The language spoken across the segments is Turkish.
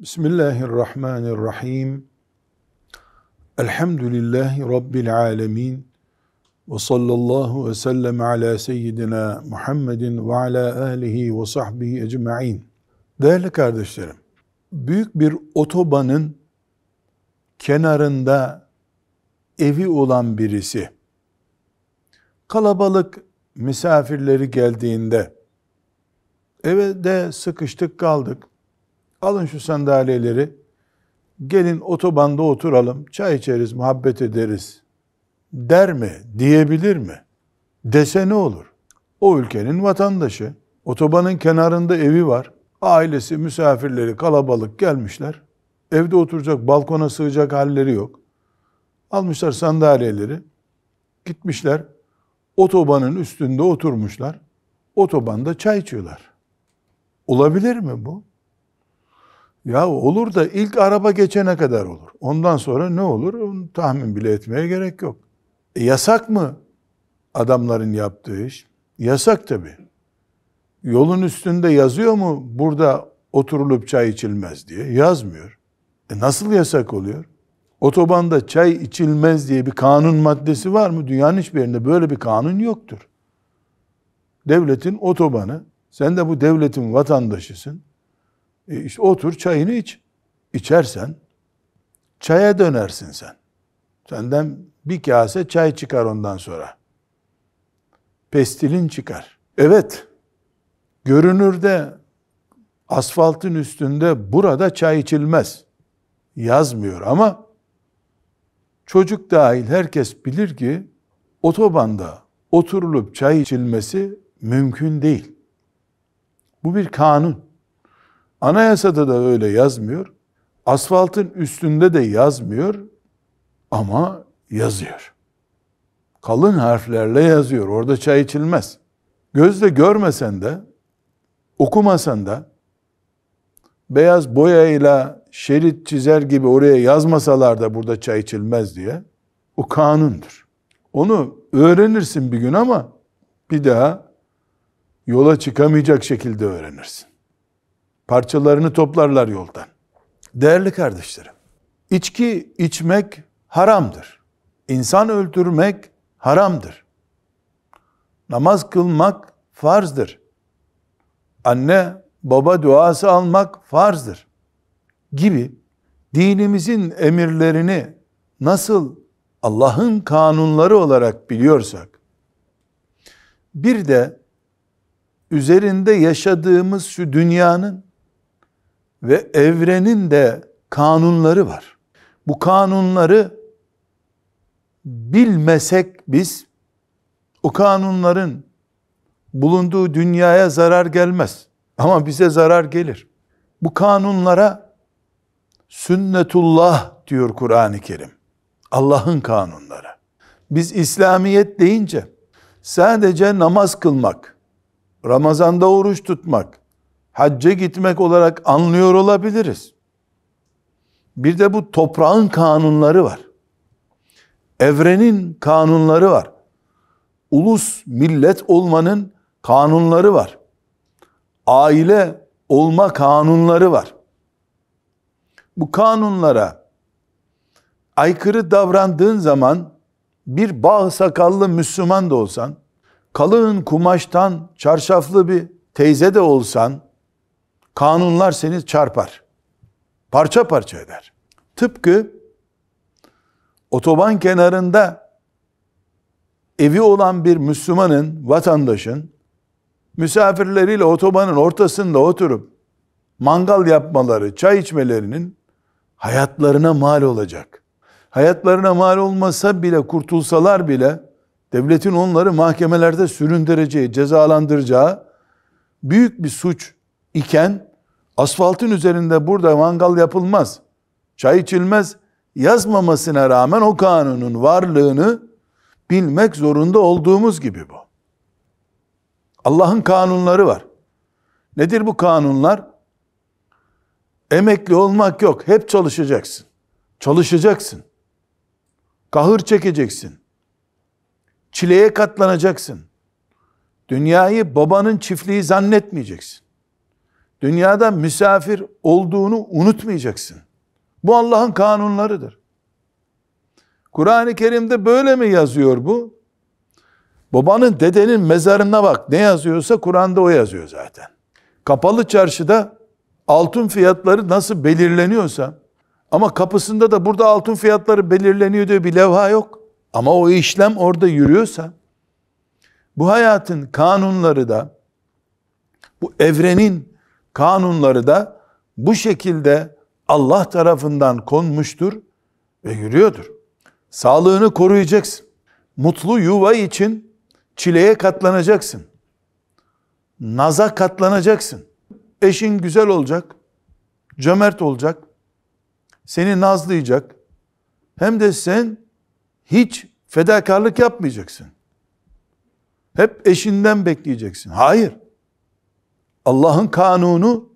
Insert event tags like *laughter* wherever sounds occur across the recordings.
Bismillahirrahmanirrahim. Elhamdülillahi Rabbil alemin. Ve sallallahu ve sellem ala seyyidina Muhammedin ve ala alihi ve sahbihi ecma'in. Değerli kardeşlerim, büyük bir otobanın kenarında evi olan birisi, kalabalık misafirleri geldiğinde, eve de sıkıştık kaldık, Alın şu sandalyeleri. Gelin otobanda oturalım. Çay içeriz, muhabbet ederiz. Der mi? Diyebilir mi? Dese ne olur? O ülkenin vatandaşı. Otobanın kenarında evi var. Ailesi, misafirleri kalabalık gelmişler. Evde oturacak, balkona sığacak halleri yok. Almışlar sandalyeleri. Gitmişler. Otobanın üstünde oturmuşlar. Otobanda çay içiyorlar. Olabilir mi bu? Ya olur da ilk araba geçene kadar olur. Ondan sonra ne olur onu tahmin bile etmeye gerek yok. E yasak mı adamların yaptığı iş? Yasak tabii. Yolun üstünde yazıyor mu burada oturulup çay içilmez diye? Yazmıyor. E nasıl yasak oluyor? Otobanda çay içilmez diye bir kanun maddesi var mı? Dünyanın hiçbir yerinde böyle bir kanun yoktur. Devletin otobanı, sen de bu devletin vatandaşısın. E işte otur çayını iç. İçersen çaya dönersin sen. Senden bir kase çay çıkar ondan sonra. Pestilin çıkar. Evet, görünürde asfaltın üstünde burada çay içilmez yazmıyor ama çocuk dahil herkes bilir ki otobanda oturulup çay içilmesi mümkün değil. Bu bir kanun. Anayasada da öyle yazmıyor. Asfaltın üstünde de yazmıyor ama yazıyor. Kalın harflerle yazıyor. Orada çay içilmez. Gözle görmesen de, okumasan da, beyaz boyayla şerit çizer gibi oraya yazmasalar da burada çay içilmez diye, o kanundur. Onu öğrenirsin bir gün ama bir daha yola çıkamayacak şekilde öğrenirsin. Parçalarını toplarlar yoldan. Değerli kardeşlerim, içki içmek haramdır. İnsan öldürmek haramdır. Namaz kılmak farzdır. Anne baba duası almak farzdır. Gibi dinimizin emirlerini nasıl Allah'ın kanunları olarak biliyorsak, bir de üzerinde yaşadığımız şu dünyanın ve evrenin de kanunları var. Bu kanunları bilmesek biz o kanunların bulunduğu dünyaya zarar gelmez. Ama bize zarar gelir. Bu kanunlara sünnetullah diyor Kur'an-ı Kerim. Allah'ın kanunları. Biz İslamiyet deyince sadece namaz kılmak, Ramazan'da oruç tutmak, hacca gitmek olarak anlıyor olabiliriz. Bir de bu toprağın kanunları var. Evrenin kanunları var. Ulus, millet olmanın kanunları var. Aile olma kanunları var. Bu kanunlara aykırı davrandığın zaman bir bağ sakallı Müslüman da olsan, kalın kumaştan çarşaflı bir teyze de olsan, Kanunlar seni çarpar. Parça parça eder. Tıpkı otoban kenarında evi olan bir Müslümanın, vatandaşın misafirleriyle otobanın ortasında oturup mangal yapmaları, çay içmelerinin hayatlarına mal olacak. Hayatlarına mal olmasa bile, kurtulsalar bile devletin onları mahkemelerde süründüreceği, cezalandıracağı büyük bir suç iken Asfaltın üzerinde burada mangal yapılmaz. Çay içilmez. Yazmamasına rağmen o kanunun varlığını bilmek zorunda olduğumuz gibi bu. Allah'ın kanunları var. Nedir bu kanunlar? Emekli olmak yok. Hep çalışacaksın. Çalışacaksın. Kahır çekeceksin. Çileye katlanacaksın. Dünyayı babanın çiftliği zannetmeyeceksin. Dünyada misafir olduğunu unutmayacaksın. Bu Allah'ın kanunlarıdır. Kur'an-ı Kerim'de böyle mi yazıyor bu? Babanın, dedenin mezarına bak. Ne yazıyorsa Kur'an'da o yazıyor zaten. Kapalı çarşıda altın fiyatları nasıl belirleniyorsa ama kapısında da burada altın fiyatları belirleniyor diye bir levha yok. Ama o işlem orada yürüyorsa bu hayatın kanunları da bu evrenin kanunları da bu şekilde Allah tarafından konmuştur ve yürüyordur. Sağlığını koruyacaksın. Mutlu yuva için çileye katlanacaksın. Naza katlanacaksın. Eşin güzel olacak, cömert olacak, seni nazlayacak. Hem de sen hiç fedakarlık yapmayacaksın. Hep eşinden bekleyeceksin. Hayır. Allah'ın kanunu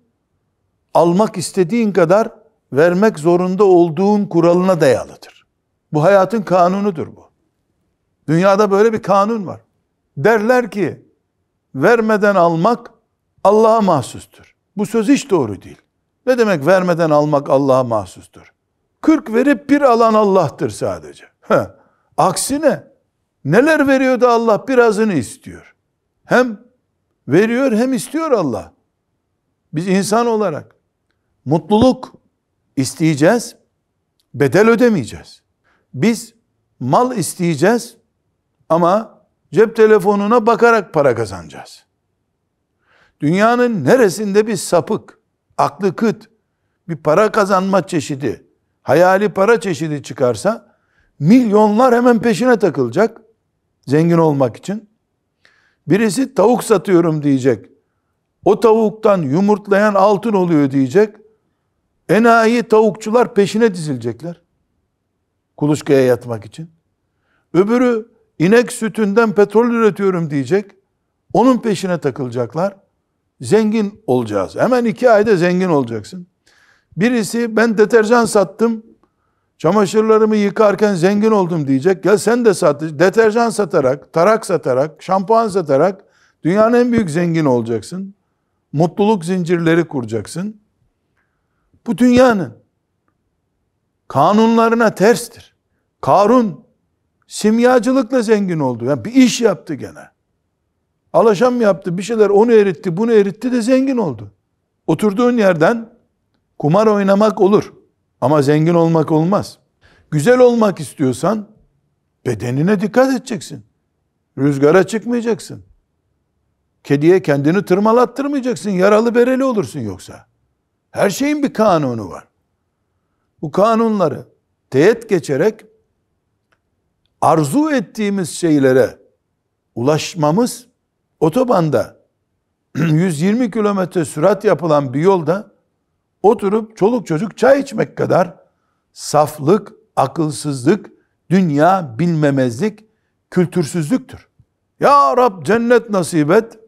almak istediğin kadar vermek zorunda olduğun kuralına dayalıdır. Bu hayatın kanunudur bu. Dünyada böyle bir kanun var. Derler ki vermeden almak Allah'a mahsustur. Bu söz hiç doğru değil. Ne demek vermeden almak Allah'a mahsustur? 40 verip bir alan Allah'tır sadece. Heh. Aksine neler veriyor da Allah birazını istiyor. Hem Veriyor hem istiyor Allah. Biz insan olarak mutluluk isteyeceğiz, bedel ödemeyeceğiz. Biz mal isteyeceğiz ama cep telefonuna bakarak para kazanacağız. Dünyanın neresinde bir sapık, aklı kıt, bir para kazanma çeşidi, hayali para çeşidi çıkarsa milyonlar hemen peşine takılacak zengin olmak için. Birisi tavuk satıyorum diyecek. O tavuktan yumurtlayan altın oluyor diyecek. Enayi tavukçular peşine dizilecekler. Kuluçkaya yatmak için. Öbürü inek sütünden petrol üretiyorum diyecek. Onun peşine takılacaklar. Zengin olacağız. Hemen iki ayda zengin olacaksın. Birisi ben deterjan sattım Çamaşırlarımı yıkarken zengin oldum diyecek. Ya sen de sat, deterjan satarak, tarak satarak, şampuan satarak dünyanın en büyük zengin olacaksın. Mutluluk zincirleri kuracaksın. Bu dünyanın kanunlarına terstir. Karun simyacılıkla zengin oldu. Yani bir iş yaptı gene. Alaşam yaptı, bir şeyler onu eritti, bunu eritti de zengin oldu. Oturduğun yerden kumar oynamak olur. Ama zengin olmak olmaz. Güzel olmak istiyorsan bedenine dikkat edeceksin. Rüzgara çıkmayacaksın. Kediye kendini tırmalattırmayacaksın. Yaralı bereli olursun yoksa. Her şeyin bir kanunu var. Bu kanunları teğet geçerek arzu ettiğimiz şeylere ulaşmamız otobanda 120 *clears throat* kilometre sürat yapılan bir yolda oturup çoluk çocuk çay içmek kadar saflık, akılsızlık, dünya bilmemezlik, kültürsüzlüktür. Ya Rab cennet nasip et.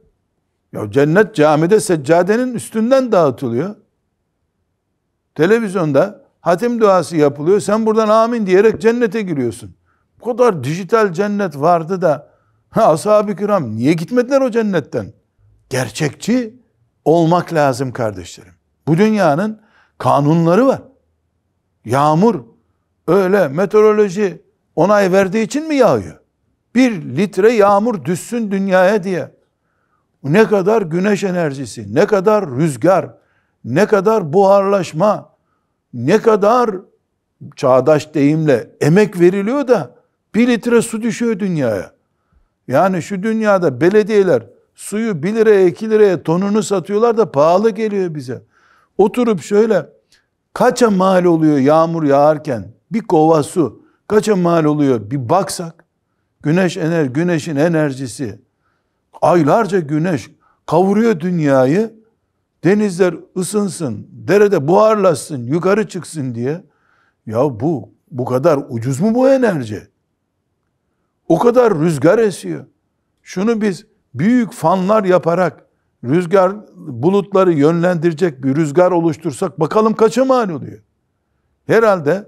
Ya cennet camide seccadenin üstünden dağıtılıyor. Televizyonda hatim duası yapılıyor. Sen buradan amin diyerek cennete giriyorsun. Bu kadar dijital cennet vardı da ashab-ı kiram niye gitmediler o cennetten? Gerçekçi olmak lazım kardeşlerim. Bu dünyanın kanunları var. Yağmur öyle meteoroloji onay verdiği için mi yağıyor? Bir litre yağmur düşsün dünyaya diye. Ne kadar güneş enerjisi, ne kadar rüzgar, ne kadar buharlaşma, ne kadar çağdaş deyimle emek veriliyor da bir litre su düşüyor dünyaya. Yani şu dünyada belediyeler suyu 1 liraya 2 liraya tonunu satıyorlar da pahalı geliyor bize. Oturup şöyle kaça mal oluyor yağmur yağarken bir kova su kaça mal oluyor bir baksak güneş ener güneşin enerjisi aylarca güneş kavuruyor dünyayı denizler ısınsın derede buharlaşsın yukarı çıksın diye ya bu bu kadar ucuz mu bu enerji? O kadar rüzgar esiyor. Şunu biz büyük fanlar yaparak rüzgar bulutları yönlendirecek bir rüzgar oluştursak bakalım kaça mal oluyor. Herhalde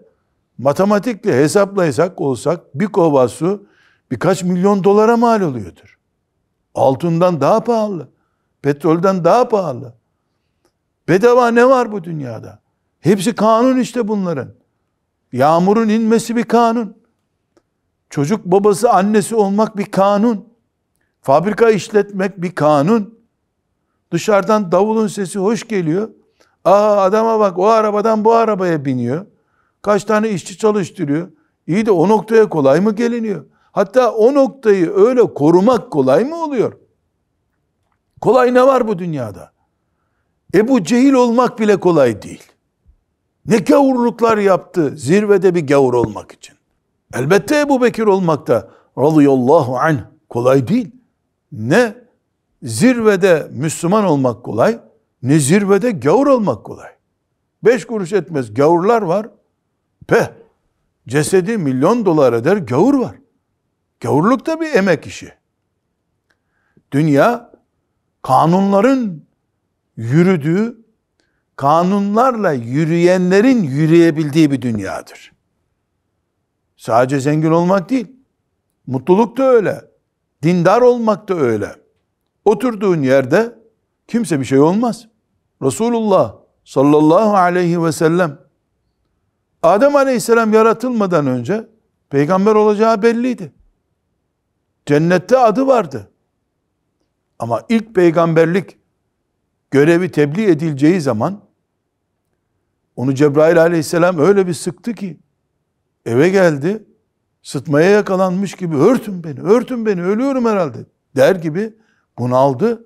matematikle hesaplayacak olsak bir kova su birkaç milyon dolara mal oluyordur. Altından daha pahalı. Petrolden daha pahalı. Bedava ne var bu dünyada? Hepsi kanun işte bunların. Yağmurun inmesi bir kanun. Çocuk babası annesi olmak bir kanun. Fabrika işletmek bir kanun. Dışarıdan davulun sesi hoş geliyor. Aa adama bak o arabadan bu arabaya biniyor. Kaç tane işçi çalıştırıyor. İyi de o noktaya kolay mı geliniyor? Hatta o noktayı öyle korumak kolay mı oluyor? Kolay ne var bu dünyada? Ebu Cehil olmak bile kolay değil. Ne gavurluklar yaptı zirvede bir gavur olmak için. Elbette Ebu Bekir olmak da radıyallahu anh kolay değil. Ne zirvede Müslüman olmak kolay, ne zirvede gavur olmak kolay. Beş kuruş etmez gavurlar var. Peh, cesedi milyon dolar eder gavur var. Gavurluk da bir emek işi. Dünya kanunların yürüdüğü, kanunlarla yürüyenlerin yürüyebildiği bir dünyadır. Sadece zengin olmak değil, mutluluk da öyle, dindar olmak da öyle. Oturduğun yerde kimse bir şey olmaz. Resulullah sallallahu aleyhi ve sellem Adem aleyhisselam yaratılmadan önce peygamber olacağı belliydi. Cennette adı vardı. Ama ilk peygamberlik görevi tebliğ edileceği zaman onu Cebrail aleyhisselam öyle bir sıktı ki eve geldi sıtmaya yakalanmış gibi örtün beni, örtün beni ölüyorum herhalde der gibi Bunaldı.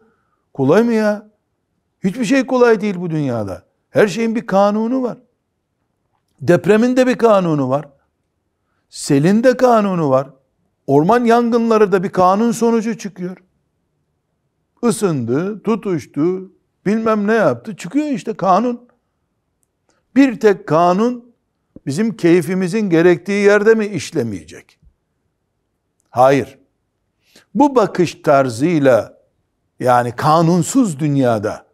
Kolay mı ya? Hiçbir şey kolay değil bu dünyada. Her şeyin bir kanunu var. Depremin de bir kanunu var. Selin de kanunu var. Orman yangınları da bir kanun sonucu çıkıyor. Isındı, tutuştu, bilmem ne yaptı. Çıkıyor işte kanun. Bir tek kanun bizim keyfimizin gerektiği yerde mi işlemeyecek? Hayır. Bu bakış tarzıyla yani kanunsuz dünyada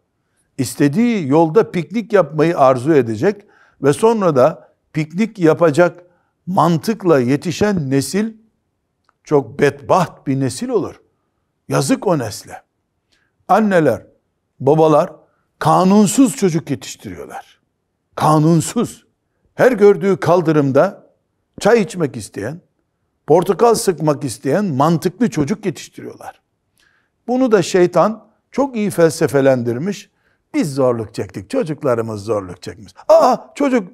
istediği yolda piknik yapmayı arzu edecek ve sonra da piknik yapacak mantıkla yetişen nesil çok bedbaht bir nesil olur. Yazık o nesle. Anneler, babalar kanunsuz çocuk yetiştiriyorlar. Kanunsuz. Her gördüğü kaldırımda çay içmek isteyen, portakal sıkmak isteyen mantıklı çocuk yetiştiriyorlar. Bunu da şeytan çok iyi felsefelendirmiş. Biz zorluk çektik, çocuklarımız zorluk çekmiş. Aa çocuk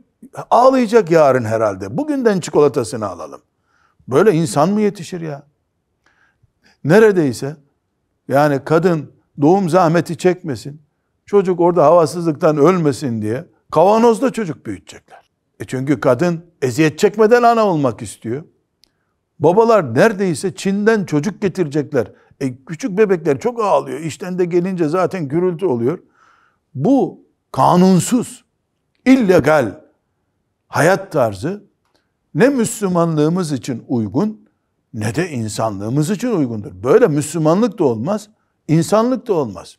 ağlayacak yarın herhalde. Bugünden çikolatasını alalım. Böyle insan mı yetişir ya? Neredeyse yani kadın doğum zahmeti çekmesin. Çocuk orada havasızlıktan ölmesin diye kavanozda çocuk büyütecekler. E çünkü kadın eziyet çekmeden ana olmak istiyor. Babalar neredeyse Çin'den çocuk getirecekler. E, küçük bebekler çok ağlıyor. İşten de gelince zaten gürültü oluyor. Bu kanunsuz, illegal hayat tarzı ne Müslümanlığımız için uygun ne de insanlığımız için uygundur. Böyle Müslümanlık da olmaz, insanlık da olmaz.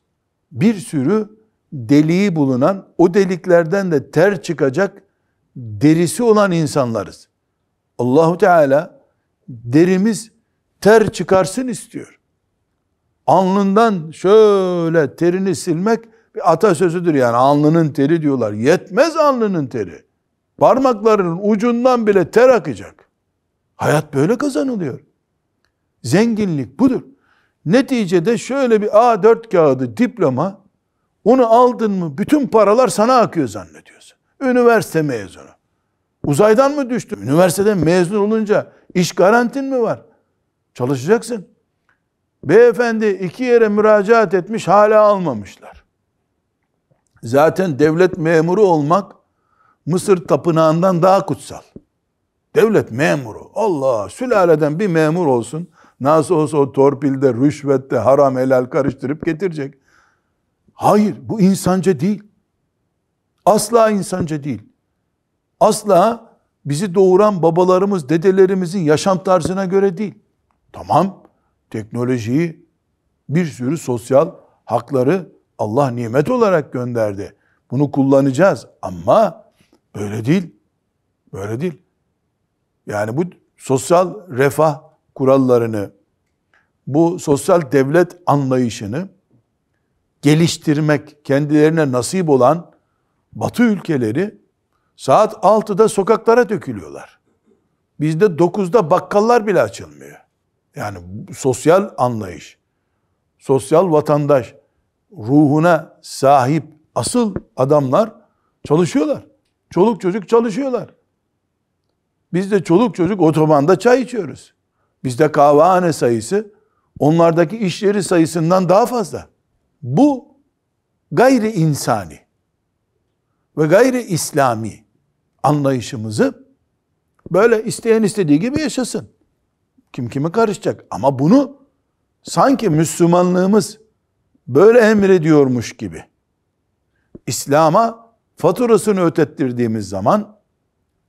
Bir sürü deliği bulunan, o deliklerden de ter çıkacak derisi olan insanlarız. Allahu Teala derimiz ter çıkarsın istiyor alnından şöyle terini silmek bir atasözüdür yani alnının teri diyorlar. Yetmez alnının teri. Parmaklarının ucundan bile ter akacak. Hayat böyle kazanılıyor. Zenginlik budur. Neticede şöyle bir A4 kağıdı diploma onu aldın mı bütün paralar sana akıyor zannediyorsun. Üniversite mezunu. Uzaydan mı düştün? Üniversiteden mezun olunca iş garantin mi var? Çalışacaksın. Beyefendi iki yere müracaat etmiş hala almamışlar. Zaten devlet memuru olmak Mısır tapınağından daha kutsal. Devlet memuru. Allah sülaleden bir memur olsun. Nasıl olsa o torpilde, rüşvette, haram helal karıştırıp getirecek. Hayır bu insanca değil. Asla insanca değil. Asla bizi doğuran babalarımız, dedelerimizin yaşam tarzına göre değil. Tamam teknolojiyi, bir sürü sosyal hakları Allah nimet olarak gönderdi. Bunu kullanacağız ama böyle değil. Böyle değil. Yani bu sosyal refah kurallarını, bu sosyal devlet anlayışını geliştirmek kendilerine nasip olan Batı ülkeleri saat 6'da sokaklara dökülüyorlar. Bizde 9'da bakkallar bile açılmıyor. Yani sosyal anlayış, sosyal vatandaş ruhuna sahip asıl adamlar çalışıyorlar. Çoluk çocuk çalışıyorlar. Biz de çoluk çocuk otobanda çay içiyoruz. Bizde kahvehane sayısı onlardaki işleri sayısından daha fazla. Bu gayri insani ve gayri İslami anlayışımızı böyle isteyen istediği gibi yaşasın. Kim kime karışacak? Ama bunu sanki Müslümanlığımız böyle emrediyormuş gibi. İslam'a faturasını ötettirdiğimiz zaman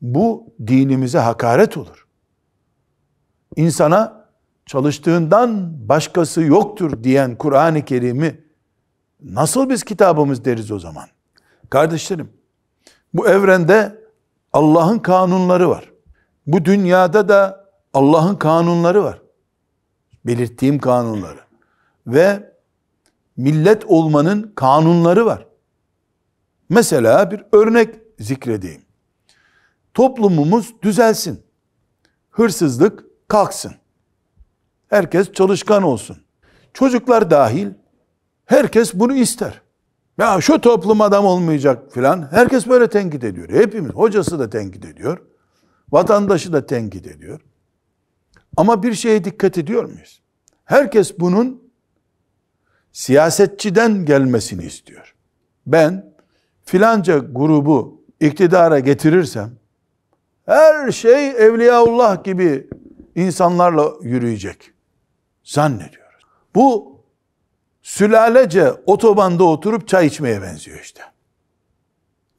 bu dinimize hakaret olur. İnsana çalıştığından başkası yoktur diyen Kur'an-ı Kerim'i nasıl biz kitabımız deriz o zaman? Kardeşlerim, bu evrende Allah'ın kanunları var. Bu dünyada da Allah'ın kanunları var. Belirttiğim kanunları. Ve millet olmanın kanunları var. Mesela bir örnek zikredeyim. Toplumumuz düzelsin. Hırsızlık kalksın. Herkes çalışkan olsun. Çocuklar dahil herkes bunu ister. Ya şu toplum adam olmayacak filan. Herkes böyle tenkit ediyor. Hepimiz. Hocası da tenkit ediyor. Vatandaşı da tenkit ediyor. Ama bir şeye dikkat ediyor muyuz? Herkes bunun siyasetçiden gelmesini istiyor. Ben filanca grubu iktidara getirirsem her şey Evliyaullah gibi insanlarla yürüyecek zannediyoruz. Bu sülalece otobanda oturup çay içmeye benziyor işte.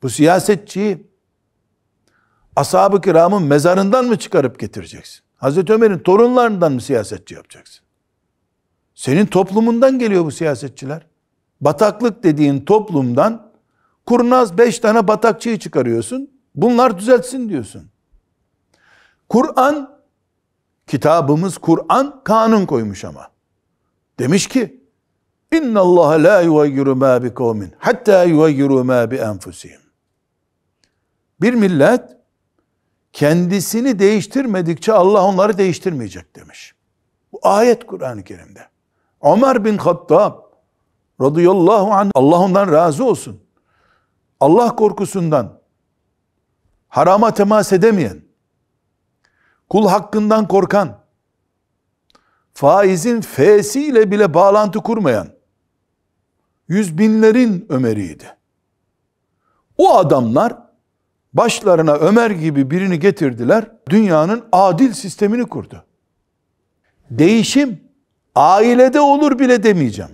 Bu siyasetçiyi ashab-ı kiramın mezarından mı çıkarıp getireceksin? Hazreti Ömer'in torunlarından mı siyasetçi yapacaksın? Senin toplumundan geliyor bu siyasetçiler. Bataklık dediğin toplumdan kurnaz beş tane batakçıyı çıkarıyorsun. Bunlar düzeltsin diyorsun. Kur'an, kitabımız Kur'an kanun koymuş ama. Demiş ki, İnna Allah la yuvayyiru ma bi kavmin hatta yuvayyiru ma bi Bir millet kendisini değiştirmedikçe Allah onları değiştirmeyecek demiş. Bu ayet Kur'an-ı Kerim'de. Ömer bin Hattab radıyallahu anh Allah ondan razı olsun. Allah korkusundan harama temas edemeyen, kul hakkından korkan, faizin fesiyle bile bağlantı kurmayan, yüz binlerin Ömer'iydi. O adamlar Başlarına Ömer gibi birini getirdiler. Dünyanın adil sistemini kurdu. Değişim ailede olur bile demeyeceğim.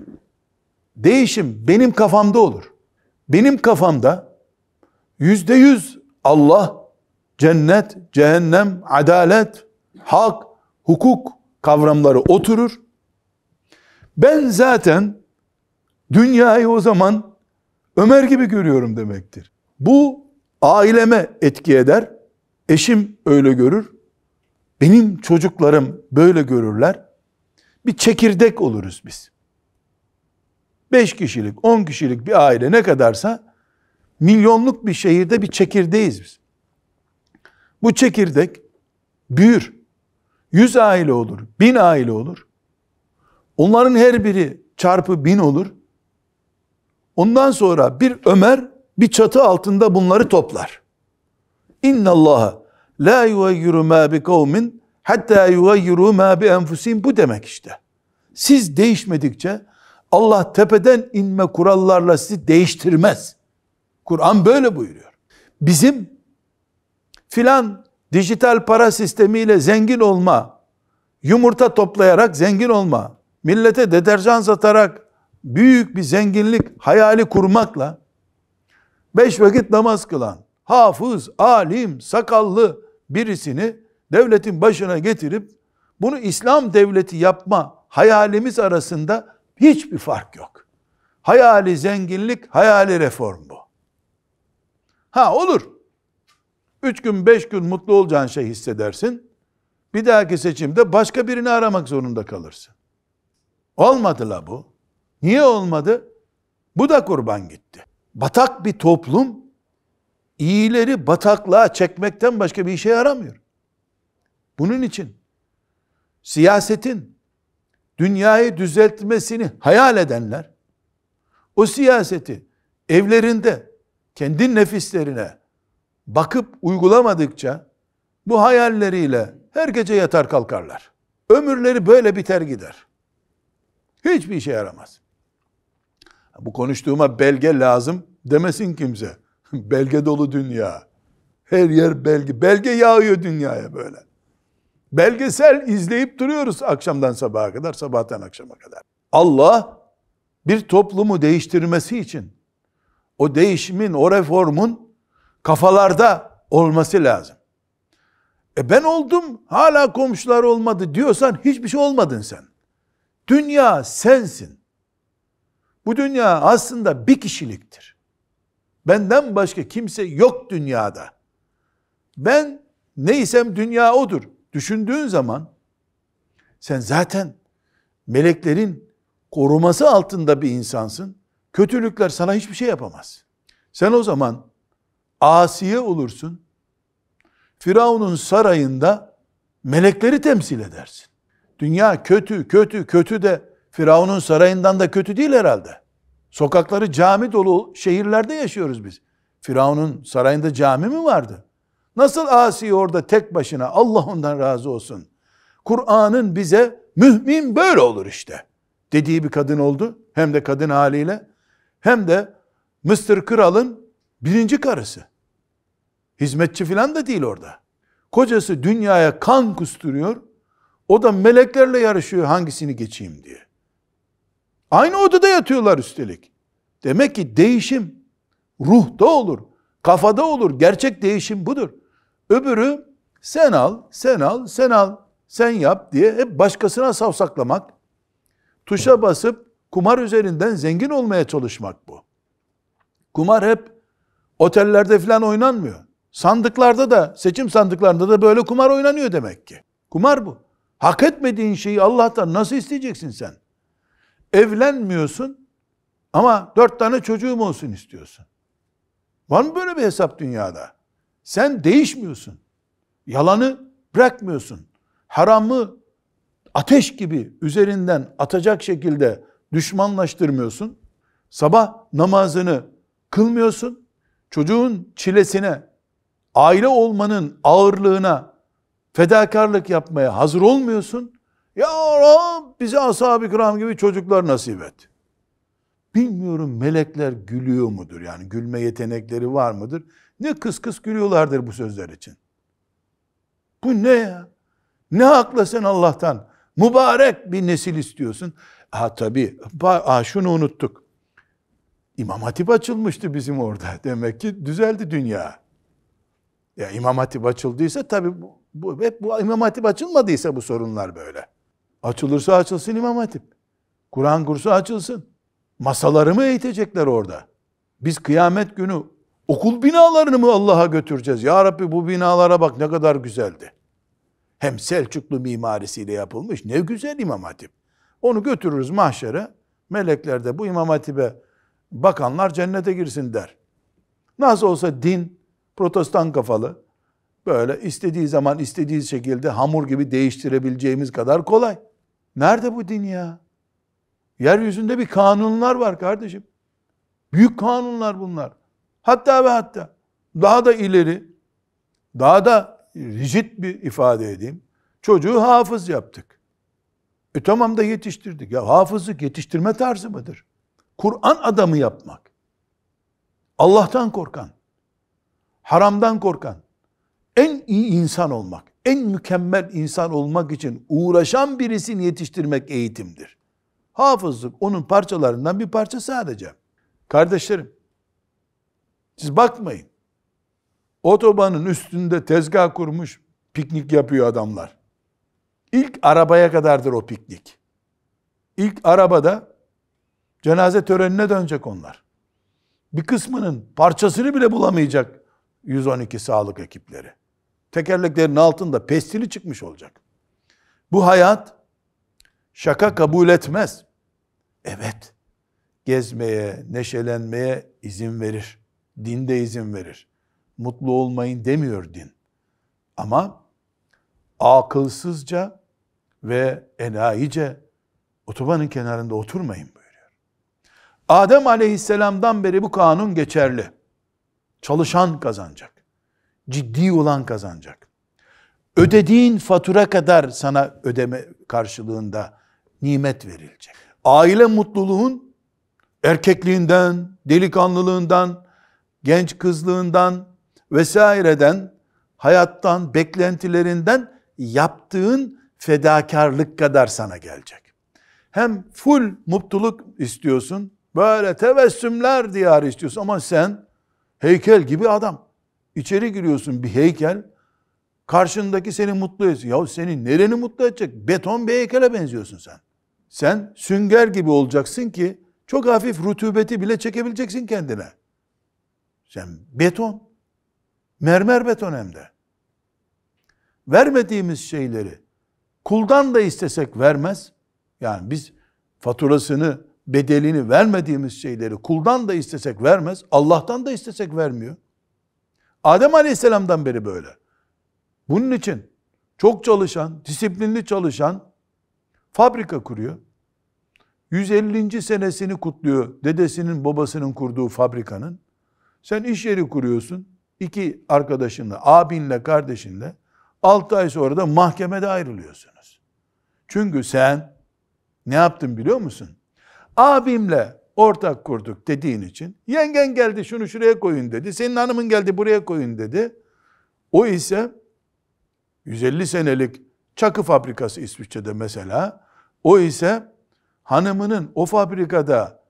Değişim benim kafamda olur. Benim kafamda yüzde yüz Allah, cennet, cehennem, adalet, hak, hukuk kavramları oturur. Ben zaten dünyayı o zaman Ömer gibi görüyorum demektir. Bu aileme etki eder. Eşim öyle görür. Benim çocuklarım böyle görürler. Bir çekirdek oluruz biz. Beş kişilik, on kişilik bir aile ne kadarsa milyonluk bir şehirde bir çekirdeğiz biz. Bu çekirdek büyür. Yüz aile olur, bin aile olur. Onların her biri çarpı bin olur. Ondan sonra bir Ömer bir çatı altında bunları toplar. İnna Allah la yuvayyiru ma bi kavmin hatta yuvayyiru ma bi enfusim bu demek işte. Siz değişmedikçe Allah tepeden inme kurallarla sizi değiştirmez. Kur'an böyle buyuruyor. Bizim filan dijital para sistemiyle zengin olma, yumurta toplayarak zengin olma, millete deterjan satarak büyük bir zenginlik hayali kurmakla beş vakit namaz kılan, hafız, alim, sakallı birisini devletin başına getirip bunu İslam devleti yapma hayalimiz arasında hiçbir fark yok. Hayali zenginlik, hayali reform bu. Ha olur. Üç gün, beş gün mutlu olacağın şey hissedersin. Bir dahaki seçimde başka birini aramak zorunda kalırsın. Olmadı la bu. Niye olmadı? Bu da kurban gitti batak bir toplum iyileri bataklığa çekmekten başka bir işe yaramıyor. Bunun için siyasetin dünyayı düzeltmesini hayal edenler o siyaseti evlerinde kendi nefislerine bakıp uygulamadıkça bu hayalleriyle her gece yatar kalkarlar. Ömürleri böyle biter gider. Hiçbir işe yaramaz. Bu konuştuğuma belge lazım demesin kimse. *laughs* belge dolu dünya. Her yer belge. Belge yağıyor dünyaya böyle. Belgesel izleyip duruyoruz akşamdan sabaha kadar, sabahtan akşama kadar. Allah bir toplumu değiştirmesi için o değişimin, o reformun kafalarda olması lazım. E ben oldum, hala komşular olmadı diyorsan hiçbir şey olmadın sen. Dünya sensin. Bu dünya aslında bir kişiliktir. Benden başka kimse yok dünyada. Ben neysem dünya odur. Düşündüğün zaman sen zaten meleklerin koruması altında bir insansın. Kötülükler sana hiçbir şey yapamaz. Sen o zaman asiye olursun. Firavun'un sarayında melekleri temsil edersin. Dünya kötü, kötü, kötü de Firavun'un sarayından da kötü değil herhalde. Sokakları cami dolu şehirlerde yaşıyoruz biz. Firavun'un sarayında cami mi vardı? Nasıl asi orada tek başına Allah ondan razı olsun. Kur'an'ın bize mümin böyle olur işte dediği bir kadın oldu. Hem de kadın haliyle hem de Mısır kralın birinci karısı. Hizmetçi filan da değil orada. Kocası dünyaya kan kusturuyor. O da meleklerle yarışıyor hangisini geçeyim diye. Aynı odada yatıyorlar üstelik. Demek ki değişim ruhta olur, kafada olur. Gerçek değişim budur. Öbürü sen al, sen al, sen al, sen yap diye hep başkasına savsaklamak, tuşa basıp kumar üzerinden zengin olmaya çalışmak bu. Kumar hep otellerde falan oynanmıyor. Sandıklarda da, seçim sandıklarında da böyle kumar oynanıyor demek ki. Kumar bu. Hak etmediğin şeyi Allah'tan nasıl isteyeceksin sen? Evlenmiyorsun ama dört tane çocuğum olsun istiyorsun. Var mı böyle bir hesap dünyada? Sen değişmiyorsun. Yalanı bırakmıyorsun. Haramı ateş gibi üzerinden atacak şekilde düşmanlaştırmıyorsun. Sabah namazını kılmıyorsun. Çocuğun çilesine, aile olmanın ağırlığına fedakarlık yapmaya hazır olmuyorsun. Ya Rab bize ashab-ı kiram gibi çocuklar nasip et. Bilmiyorum melekler gülüyor mudur? Yani gülme yetenekleri var mıdır? Ne kıs kıs gülüyorlardır bu sözler için. Bu ne ya? Ne hakla sen Allah'tan mübarek bir nesil istiyorsun? Ha tabii, ha, şunu unuttuk. İmam Hatip açılmıştı bizim orada. *laughs* Demek ki düzeldi dünya. Ya İmam Hatip açıldıysa tabii bu, bu, hep bu İmam Hatip açılmadıysa bu sorunlar böyle. Açılırsa açılsın İmam Hatip. Kur'an kursu açılsın. Masalarımı eğitecekler orada? Biz kıyamet günü okul binalarını mı Allah'a götüreceğiz? Ya Rabbi bu binalara bak ne kadar güzeldi. Hem Selçuklu mimarisiyle yapılmış. Ne güzel İmam Hatip. Onu götürürüz mahşere. Melekler de bu İmam Hatip'e bakanlar cennete girsin der. Nasıl olsa din protestan kafalı. Böyle istediği zaman istediği şekilde hamur gibi değiştirebileceğimiz kadar kolay. Nerede bu din ya? Yeryüzünde bir kanunlar var kardeşim. Büyük kanunlar bunlar. Hatta ve hatta daha da ileri, daha da rigid bir ifade edeyim. Çocuğu hafız yaptık. E tamam da yetiştirdik. Ya hafızlık yetiştirme tarzı mıdır? Kur'an adamı yapmak. Allah'tan korkan, haramdan korkan, en iyi insan olmak en mükemmel insan olmak için uğraşan birisini yetiştirmek eğitimdir. Hafızlık onun parçalarından bir parça sadece. Kardeşlerim, siz bakmayın. Otobanın üstünde tezgah kurmuş, piknik yapıyor adamlar. İlk arabaya kadardır o piknik. İlk arabada cenaze törenine dönecek onlar. Bir kısmının parçasını bile bulamayacak 112 sağlık ekipleri tekerleklerin altında pestili çıkmış olacak. Bu hayat şaka kabul etmez. Evet, gezmeye, neşelenmeye izin verir. Din de izin verir. Mutlu olmayın demiyor din. Ama akılsızca ve enayice otobanın kenarında oturmayın buyuruyor. Adem aleyhisselamdan beri bu kanun geçerli. Çalışan kazanacak ciddi olan kazanacak. Ödediğin fatura kadar sana ödeme karşılığında nimet verilecek. Aile mutluluğun erkekliğinden, delikanlılığından, genç kızlığından vesaireden, hayattan, beklentilerinden yaptığın fedakarlık kadar sana gelecek. Hem full mutluluk istiyorsun, böyle tebessümler diyar istiyorsun ama sen heykel gibi adam. İçeri giriyorsun bir heykel. Karşındaki seni mutlu ediyor. Ya seni nereni mutlu edecek? Beton bir heykele benziyorsun sen. Sen sünger gibi olacaksın ki çok hafif rutubeti bile çekebileceksin kendine. Sen beton. Mermer beton hem de. Vermediğimiz şeyleri kuldan da istesek vermez. Yani biz faturasını, bedelini vermediğimiz şeyleri kuldan da istesek vermez. Allah'tan da istesek vermiyor. Adem Aleyhisselam'dan beri böyle. Bunun için çok çalışan, disiplinli çalışan fabrika kuruyor. 150. senesini kutluyor dedesinin babasının kurduğu fabrikanın. Sen iş yeri kuruyorsun. iki arkadaşınla, abinle, kardeşinle 6 ay sonra da mahkemede ayrılıyorsunuz. Çünkü sen ne yaptın biliyor musun? Abimle ortak kurduk dediğin için yengen geldi şunu şuraya koyun dedi. Senin hanımın geldi buraya koyun dedi. O ise 150 senelik çakı fabrikası İsviçre'de mesela. O ise hanımının o fabrikada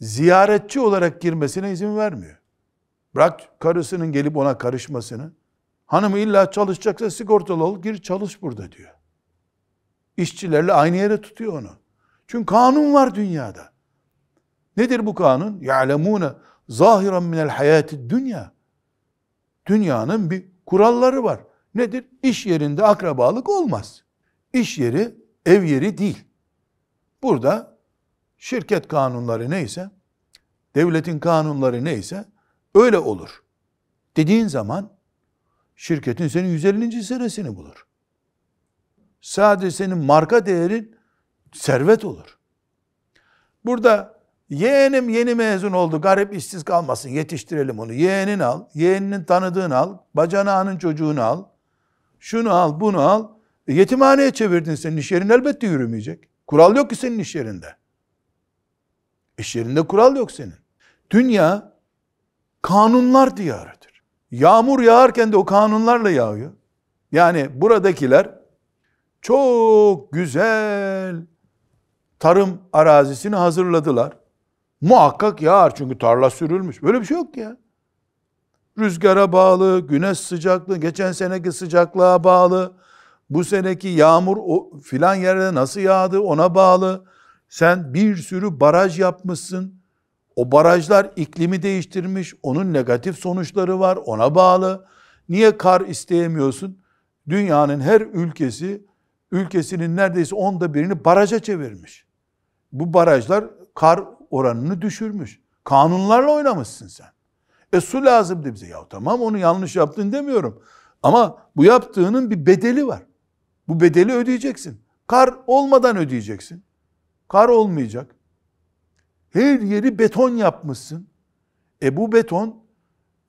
ziyaretçi olarak girmesine izin vermiyor. Bırak karısının gelip ona karışmasını. Hanımı illa çalışacaksa sigortalı ol gir çalış burada diyor. İşçilerle aynı yere tutuyor onu. Çünkü kanun var dünyada. Nedir bu kanun? يَعْلَمُونَ zahiren minel hayati dünya. Dünyanın bir kuralları var. Nedir? İş yerinde akrabalık olmaz. İş yeri ev yeri değil. Burada şirket kanunları neyse, devletin kanunları neyse öyle olur. Dediğin zaman şirketin senin 150. senesini bulur. Sadece senin marka değerin servet olur. Burada Yeğenim yeni mezun oldu. Garip işsiz kalmasın. Yetiştirelim onu. Yeğenin al. Yeğeninin tanıdığını al. Bacanağının çocuğunu al. Şunu al, bunu al. E, yetimhaneye çevirdin senin iş yerin elbette yürümeyecek. Kural yok ki senin iş yerinde. İş yerinde kural yok senin. Dünya kanunlar diyarıdır. Yağmur yağarken de o kanunlarla yağıyor. Yani buradakiler çok güzel tarım arazisini hazırladılar. Muhakkak yağar çünkü tarla sürülmüş. Böyle bir şey yok ya. Rüzgara bağlı, güneş sıcaklığı, geçen seneki sıcaklığa bağlı, bu seneki yağmur o, filan yerde nasıl yağdı ona bağlı. Sen bir sürü baraj yapmışsın. O barajlar iklimi değiştirmiş, onun negatif sonuçları var, ona bağlı. Niye kar isteyemiyorsun? Dünyanın her ülkesi, ülkesinin neredeyse onda birini baraja çevirmiş. Bu barajlar kar oranını düşürmüş. Kanunlarla oynamışsın sen. E su lazımdı bize. Ya tamam onu yanlış yaptın demiyorum. Ama bu yaptığının bir bedeli var. Bu bedeli ödeyeceksin. Kar olmadan ödeyeceksin. Kar olmayacak. Her yeri beton yapmışsın. E bu beton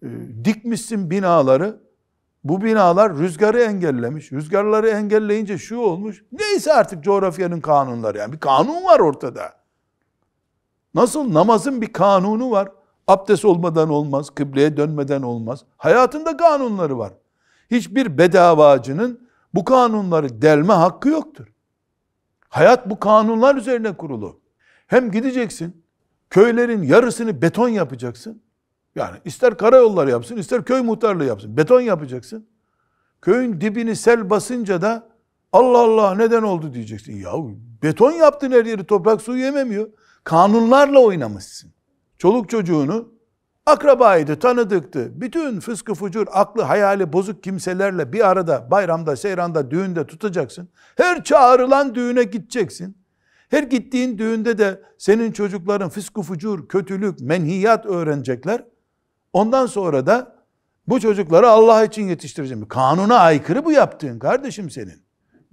e, dikmişsin binaları. Bu binalar rüzgarı engellemiş. Rüzgarları engelleyince şu olmuş. Neyse artık coğrafyanın kanunları yani. Bir kanun var ortada. Nasıl namazın bir kanunu var. Abdest olmadan olmaz, kıbleye dönmeden olmaz. Hayatında kanunları var. Hiçbir bedavacının bu kanunları delme hakkı yoktur. Hayat bu kanunlar üzerine kurulu. Hem gideceksin, köylerin yarısını beton yapacaksın. Yani ister karayolları yapsın, ister köy muhtarlığı yapsın. Beton yapacaksın. Köyün dibini sel basınca da Allah Allah neden oldu diyeceksin. Ya beton yaptın her yeri toprak suyu yememiyor. Kanunlarla oynamışsın. Çoluk çocuğunu akrabaydı, tanıdıktı. Bütün fıskı fucur, aklı hayali bozuk kimselerle bir arada bayramda, seyranda, düğünde tutacaksın. Her çağrılan düğüne gideceksin. Her gittiğin düğünde de senin çocukların fıskı fucur, kötülük, menhiyat öğrenecekler. Ondan sonra da bu çocukları Allah için yetiştireceğim. Kanuna aykırı bu yaptığın kardeşim senin.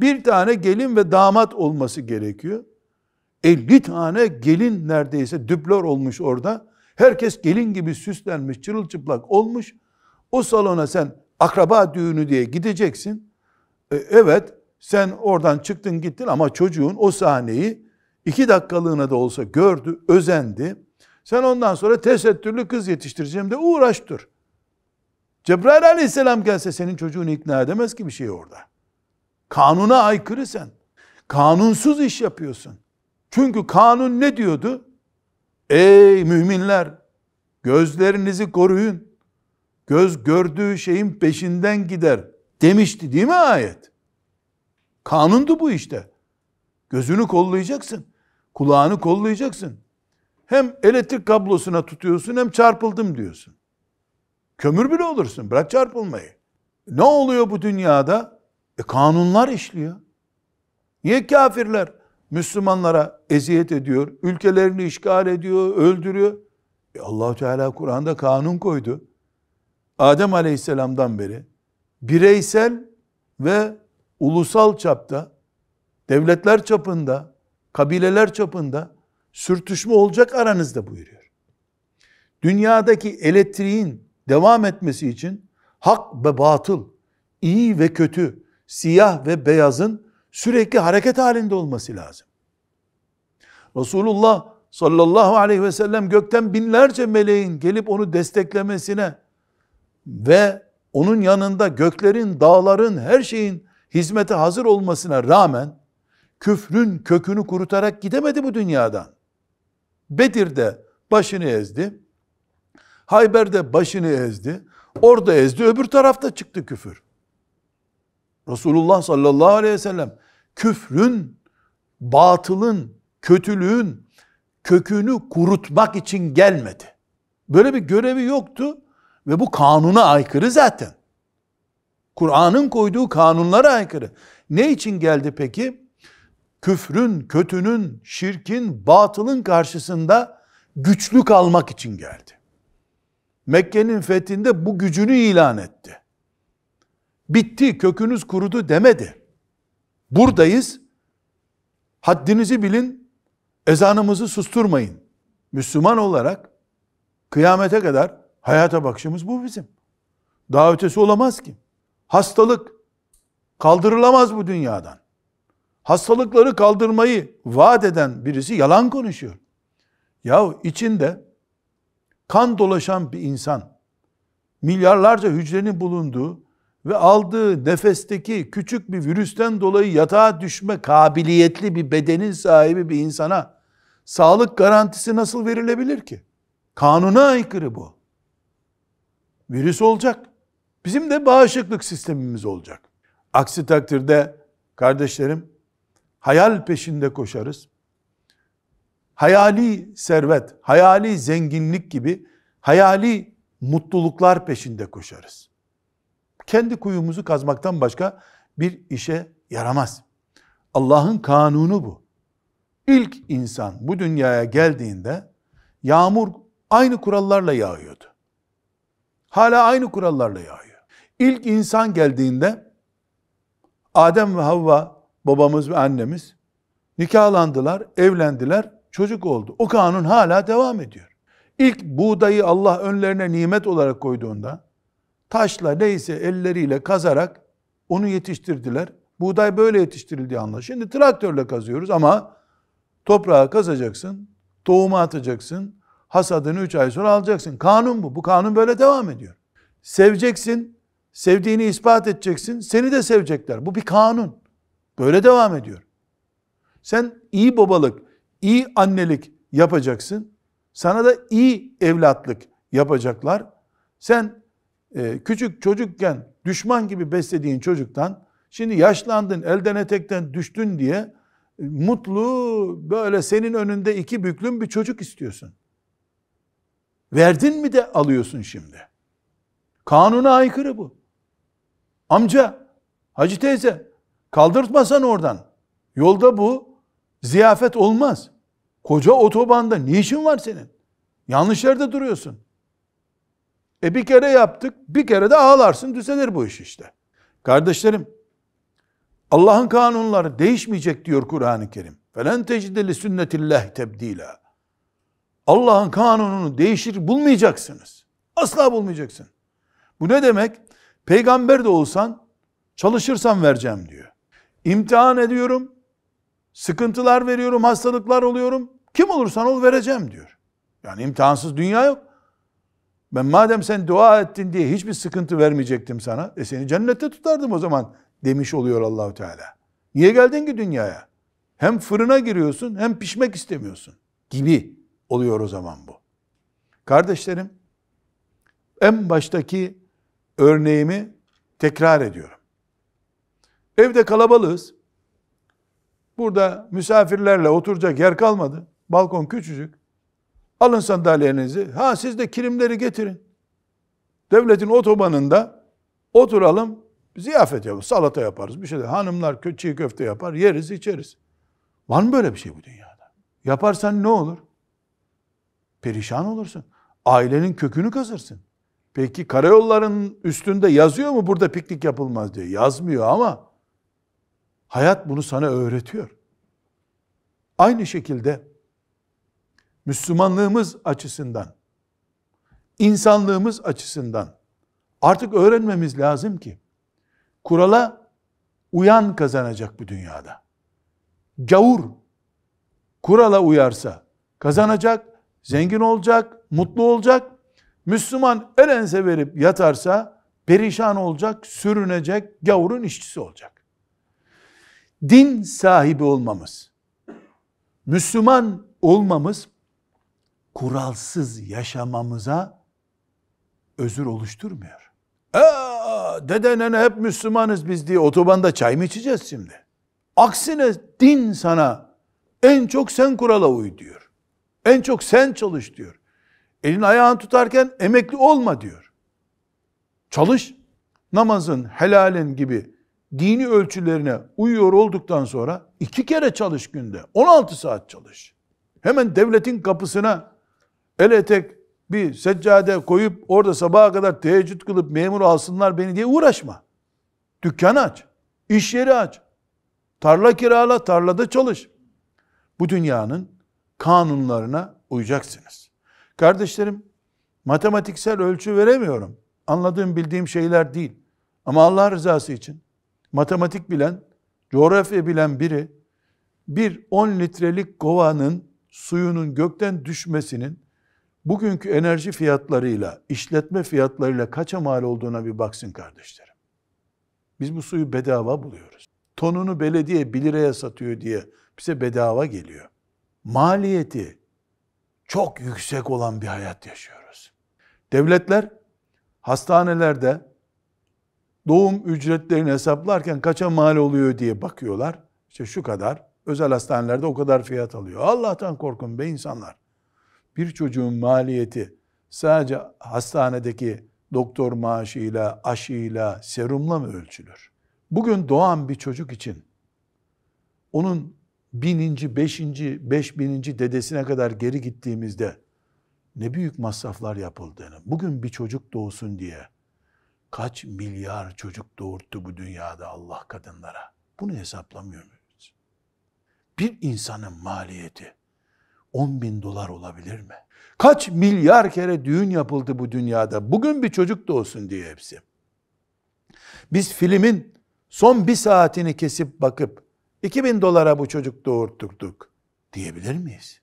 Bir tane gelin ve damat olması gerekiyor. 50 tane gelin neredeyse düplör olmuş orada. Herkes gelin gibi süslenmiş, çırılçıplak olmuş. O salona sen akraba düğünü diye gideceksin. E, evet sen oradan çıktın gittin ama çocuğun o sahneyi iki dakikalığına da olsa gördü, özendi. Sen ondan sonra tesettürlü kız yetiştireceğim de uğraş dur. Cebrail aleyhisselam gelse senin çocuğunu ikna edemez ki bir şey orada. Kanuna aykırı sen. Kanunsuz iş yapıyorsun. Çünkü kanun ne diyordu? Ey müminler gözlerinizi koruyun. Göz gördüğü şeyin peşinden gider demişti değil mi ayet? Kanundu bu işte. Gözünü kollayacaksın. Kulağını kollayacaksın. Hem elektrik kablosuna tutuyorsun hem çarpıldım diyorsun. Kömür bile olursun. Bırak çarpılmayı. Ne oluyor bu dünyada? E kanunlar işliyor. Niye kafirler? Müslümanlara eziyet ediyor, ülkelerini işgal ediyor, öldürüyor. E allah Teala Kur'an'da kanun koydu. Adem aleyhisselamdan beri bireysel ve ulusal çapta, devletler çapında, kabileler çapında sürtüşme olacak aranızda buyuruyor. Dünyadaki elektriğin devam etmesi için hak ve batıl, iyi ve kötü, siyah ve beyazın sürekli hareket halinde olması lazım. Resulullah sallallahu aleyhi ve sellem gökten binlerce meleğin gelip onu desteklemesine ve onun yanında göklerin, dağların, her şeyin hizmete hazır olmasına rağmen küfrün kökünü kurutarak gidemedi bu dünyadan. Bedir'de başını ezdi. Hayber'de başını ezdi. Orada ezdi, öbür tarafta çıktı küfür. Resulullah sallallahu aleyhi ve sellem küfrün, batılın, kötülüğün kökünü kurutmak için gelmedi. Böyle bir görevi yoktu ve bu kanuna aykırı zaten. Kur'an'ın koyduğu kanunlara aykırı. Ne için geldi peki? Küfrün, kötünün, şirkin, batılın karşısında güçlü kalmak için geldi. Mekke'nin fethinde bu gücünü ilan etti bitti, kökünüz kurudu demedi. Buradayız, haddinizi bilin, ezanımızı susturmayın. Müslüman olarak kıyamete kadar hayata bakışımız bu bizim. Daha ötesi olamaz ki. Hastalık kaldırılamaz bu dünyadan. Hastalıkları kaldırmayı vaat eden birisi yalan konuşuyor. Yahu içinde kan dolaşan bir insan, milyarlarca hücrenin bulunduğu ve aldığı nefesteki küçük bir virüsten dolayı yatağa düşme kabiliyetli bir bedenin sahibi bir insana sağlık garantisi nasıl verilebilir ki? Kanuna aykırı bu. Virüs olacak. Bizim de bağışıklık sistemimiz olacak. Aksi takdirde kardeşlerim hayal peşinde koşarız. Hayali servet, hayali zenginlik gibi hayali mutluluklar peşinde koşarız kendi kuyumuzu kazmaktan başka bir işe yaramaz. Allah'ın kanunu bu. İlk insan bu dünyaya geldiğinde yağmur aynı kurallarla yağıyordu. Hala aynı kurallarla yağıyor. İlk insan geldiğinde Adem ve Havva babamız ve annemiz nikahlandılar, evlendiler, çocuk oldu. O kanun hala devam ediyor. İlk buğdayı Allah önlerine nimet olarak koyduğunda taşla neyse elleriyle kazarak onu yetiştirdiler. Buğday böyle yetiştirildiği anla. Şimdi traktörle kazıyoruz ama toprağı kazacaksın, tohumu atacaksın, hasadını 3 ay sonra alacaksın. Kanun bu. Bu kanun böyle devam ediyor. Seveceksin, sevdiğini ispat edeceksin, seni de sevecekler. Bu bir kanun. Böyle devam ediyor. Sen iyi babalık, iyi annelik yapacaksın. Sana da iyi evlatlık yapacaklar. Sen ee, küçük çocukken düşman gibi beslediğin çocuktan şimdi yaşlandın elden etekten düştün diye e, mutlu böyle senin önünde iki büklüm bir çocuk istiyorsun. Verdin mi de alıyorsun şimdi. Kanuna aykırı bu. Amca, hacı teyze kaldırtmasan oradan. Yolda bu ziyafet olmaz. Koca otobanda ne işin var senin? Yanlış yerde duruyorsun. E bir kere yaptık, bir kere de ağlarsın düzelir bu iş işte. Kardeşlerim, Allah'ın kanunları değişmeyecek diyor Kur'an-ı Kerim. Felen tecideli sünnetillah tebdila. Allah'ın kanununu değişir bulmayacaksınız. Asla bulmayacaksın. Bu ne demek? Peygamber de olsan çalışırsan vereceğim diyor. İmtihan ediyorum. Sıkıntılar veriyorum, hastalıklar oluyorum. Kim olursan ol vereceğim diyor. Yani imtihansız dünya yok. Ben madem sen dua ettin diye hiçbir sıkıntı vermeyecektim sana. E seni cennette tutardım o zaman demiş oluyor Allahu Teala. Niye geldin ki dünyaya? Hem fırına giriyorsun hem pişmek istemiyorsun gibi oluyor o zaman bu. Kardeşlerim en baştaki örneğimi tekrar ediyorum. Evde kalabalığız. Burada misafirlerle oturacak yer kalmadı. Balkon küçücük. Alın sandalyenizi. Ha siz de kilimleri getirin. Devletin otobanında oturalım, ziyafet yaparız, salata yaparız, bir şey de. Hanımlar çiğ köfte yapar, yeriz, içeriz. Var mı böyle bir şey bu dünyada? Yaparsan ne olur? Perişan olursun. Ailenin kökünü kazırsın. Peki karayolların üstünde yazıyor mu burada piknik yapılmaz diye? Yazmıyor ama hayat bunu sana öğretiyor. Aynı şekilde Müslümanlığımız açısından, insanlığımız açısından artık öğrenmemiz lazım ki kurala uyan kazanacak bu dünyada. Gavur kurala uyarsa kazanacak, zengin olacak, mutlu olacak. Müslüman elense verip yatarsa perişan olacak, sürünecek, gavurun işçisi olacak. Din sahibi olmamız, Müslüman olmamız kuralsız yaşamamıza özür oluşturmuyor. Aa, ee, dede nene hep Müslümanız biz diye otobanda çay mı içeceğiz şimdi? Aksine din sana en çok sen kurala uy diyor. En çok sen çalış diyor. Elin ayağını tutarken emekli olma diyor. Çalış. Namazın, helalin gibi dini ölçülerine uyuyor olduktan sonra iki kere çalış günde. 16 saat çalış. Hemen devletin kapısına el etek bir seccade koyup orada sabaha kadar teheccüd kılıp memur alsınlar beni diye uğraşma. Dükkan aç. iş yeri aç. Tarla kirala, tarlada çalış. Bu dünyanın kanunlarına uyacaksınız. Kardeşlerim, matematiksel ölçü veremiyorum. Anladığım, bildiğim şeyler değil. Ama Allah rızası için matematik bilen, coğrafya bilen biri bir 10 litrelik kovanın suyunun gökten düşmesinin bugünkü enerji fiyatlarıyla, işletme fiyatlarıyla kaça mal olduğuna bir baksın kardeşlerim. Biz bu suyu bedava buluyoruz. Tonunu belediye 1 liraya satıyor diye bize bedava geliyor. Maliyeti çok yüksek olan bir hayat yaşıyoruz. Devletler hastanelerde doğum ücretlerini hesaplarken kaça mal oluyor diye bakıyorlar. İşte şu kadar. Özel hastanelerde o kadar fiyat alıyor. Allah'tan korkun be insanlar bir çocuğun maliyeti sadece hastanedeki doktor maaşıyla, aşıyla, serumla mı ölçülür? Bugün doğan bir çocuk için onun bininci, beşinci, beş bininci dedesine kadar geri gittiğimizde ne büyük masraflar yapıldığını, bugün bir çocuk doğsun diye kaç milyar çocuk doğurttu bu dünyada Allah kadınlara. Bunu hesaplamıyor muyuz? Bir insanın maliyeti 10 bin dolar olabilir mi? Kaç milyar kere düğün yapıldı bu dünyada. Bugün bir çocuk doğsun diye hepsi. Biz filmin son bir saatini kesip bakıp 2000 dolara bu çocuk doğurttuk diyebilir miyiz?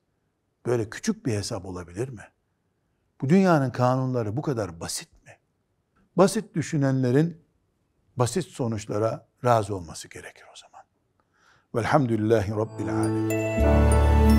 Böyle küçük bir hesap olabilir mi? Bu dünyanın kanunları bu kadar basit mi? Basit düşünenlerin basit sonuçlara razı olması gerekir o zaman. Velhamdülillahi Rabbil Alemin.